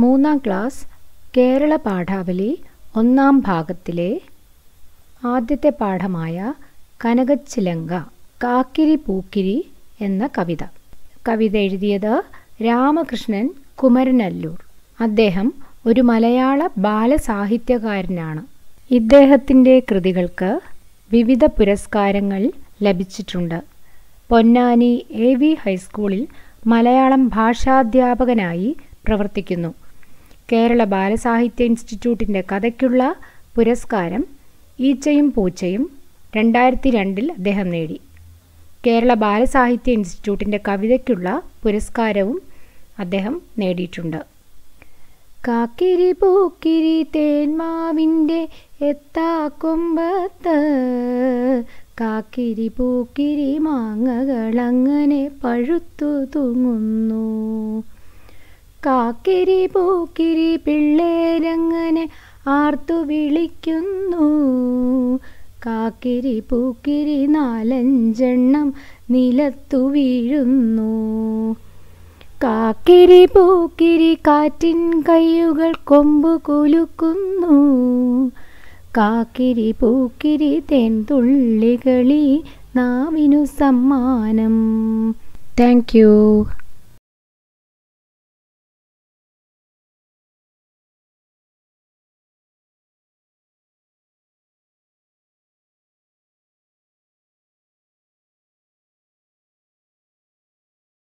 മൂന്നാം ക്ലാസ് കേരള പാഠാവലി ഒന്നാം ഭാഗത്തിലെ ആദ്യത്തെ പാഠമായ കനകച്ചിലങ്ക കാക്കിരി പൂക്കിരി എന്ന കവിത കവിത എഴുതിയത് രാമകൃഷ്ണൻ കുമരനല്ലൂർ അദ്ദേഹം ഒരു മലയാള ബാലസാഹിത്യകാരനാണ് ഇദ്ദേഹത്തിൻ്റെ കൃതികൾക്ക് വിവിധ പുരസ്കാരങ്ങൾ ലഭിച്ചിട്ടുണ്ട് പൊന്നാനി എ വി ഹൈസ്കൂളിൽ മലയാളം ഭാഷാധ്യാപകനായി പ്രവർത്തിക്കുന്നു കേരള ബാലസാഹിത്യ ഇൻസ്റ്റിറ്റ്യൂട്ടിൻ്റെ കഥയ്ക്കുള്ള പുരസ്കാരം ഈച്ചയും പൂച്ചയും രണ്ടായിരത്തി രണ്ടിൽ അദ്ദേഹം നേടി കേരള ബാലസാഹിത്യ ഇൻസ്റ്റിറ്റ്യൂട്ടിൻ്റെ കവിതയ്ക്കുള്ള പുരസ്കാരവും അദ്ദേഹം നേടിയിട്ടുണ്ട് കാക്കിരി പൂക്കിരി തേന്മാവിൻ്റെ എത്താ കൊമ്പത്ത് കാക്കിരി പൂക്കിരി അങ്ങനെ പഴുത്തു തൂങ്ങുന്നു കാക്കിരി പൂക്കിരി പിള്ളേരങ്ങനെ ആർത്തു വിളിക്കുന്നു കാക്കിരി പൂക്കിരി നാലഞ്ചെണ്ണം നിലത്തു വീഴുന്നു കാക്കിരി പൂക്കിരി കാറ്റിൻ കയ്യുകൾ കൊമ്പു കുലുക്കുന്നു കാക്കിരി പൂക്കിരി തുള്ളികളി നാവിനു സമ്മാനം താങ്ക് യു